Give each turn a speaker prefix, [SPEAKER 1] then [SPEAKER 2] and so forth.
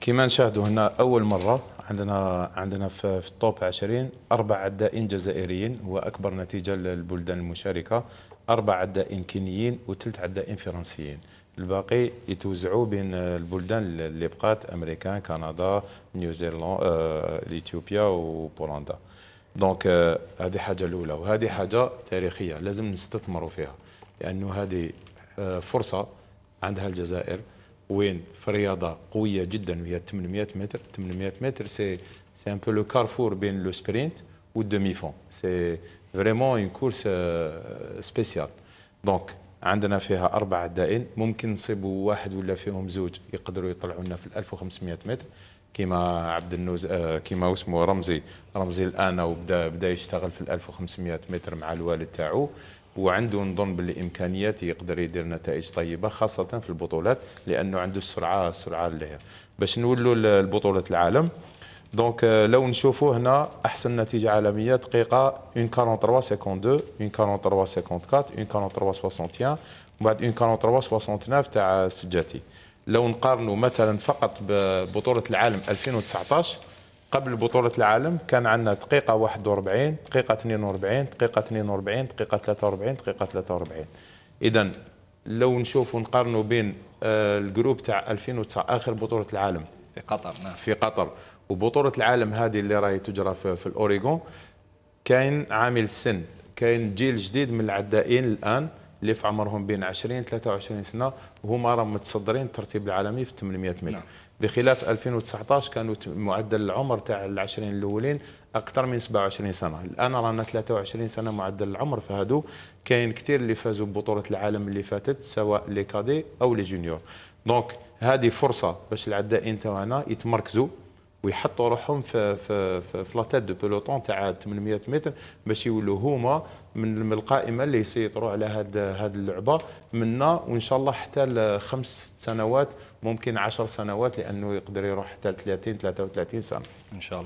[SPEAKER 1] كما نشاهدوا هنا اول مره عندنا عندنا في, في التوب 20 اربع عدائين جزائريين هو اكبر نتيجه للبلدان المشاركه اربع عدائين كينيين وثلاث عدائين فرنسيين الباقي يتوزعوا بين البلدان اللي بقات امريكان كندا نيوزيلندا آه، اثيوبيا وبولندا دونك آه، هذه حاجه الاولى وهذه حاجه تاريخيه لازم نستثمروا فيها لانه هذه آه، فرصه عندها الجزائر وين في رياضه قويه جدا وهي 800 متر 800 متر سي سي ان بو لو كارفور بين لو سبرينت والدومي فون سي فريمون اون كورس سبيسيال دونك عندنا فيها أربعة دائن ممكن نصيبوا واحد ولا فيهم زوج يقدروا يطلعوا لنا في 1500 متر كما عبد النوز آه، كما اسمه رمزي رمزي الان وبدا بدا يشتغل في 1500 متر مع الوالد تاعو وعنده نظن بالامكانيات يقدر يدير نتائج طيبه خاصه في البطولات لانه عنده السرعه السرعه اللي هي باش نولوا لبطوله العالم دونك لو نشوفوا هنا احسن نتيجه عالميه دقيقه اون 43 52 اون 43 54 اون 43 61 ومن بعد اون 43 69 تاع سجاتي لو نقارنوا مثلا فقط ببطوله العالم 2019 قبل بطولة العالم كان عندنا دقيقة 41 دقيقة 42 دقيقة 42 دقيقة 43 دقيقة 43 إذا لو نشوفوا نقارنوا بين آه، الجروب تاع 2009 آخر بطولة العالم في قطر نعم في قطر وبطوله العالم هذه اللي راهي تجرى في, في الاوريغون كاين عامل سن كاين جيل جديد من العدائين الان اللي في عمرهم بين 20 23 سنه وهما راهم متصدرين الترتيب العالمي في 800 متر نعم. بخلاف 2019 كانوا معدل العمر تاع ال 20 الاولين اكثر من 27 سنه الان رانا 23 سنه معدل العمر فهادو كاين كثير اللي فازوا ببطوله العالم اللي فاتت سواء لي كادي او لي جونيور دونك هذه فرصه باش العدائين تاعنا يتمركزوا ويحطوا روحهم في في في, في لاتيت دو بلوطون تاع 800 متر باش يولوا هما من القائمه اللي يسيطروا على هاد هاد اللعبه منا وان شاء الله حتى لخمس سنوات ممكن 10 سنوات لانه يقدر يروح حتى 30 33 سنه ان شاء الله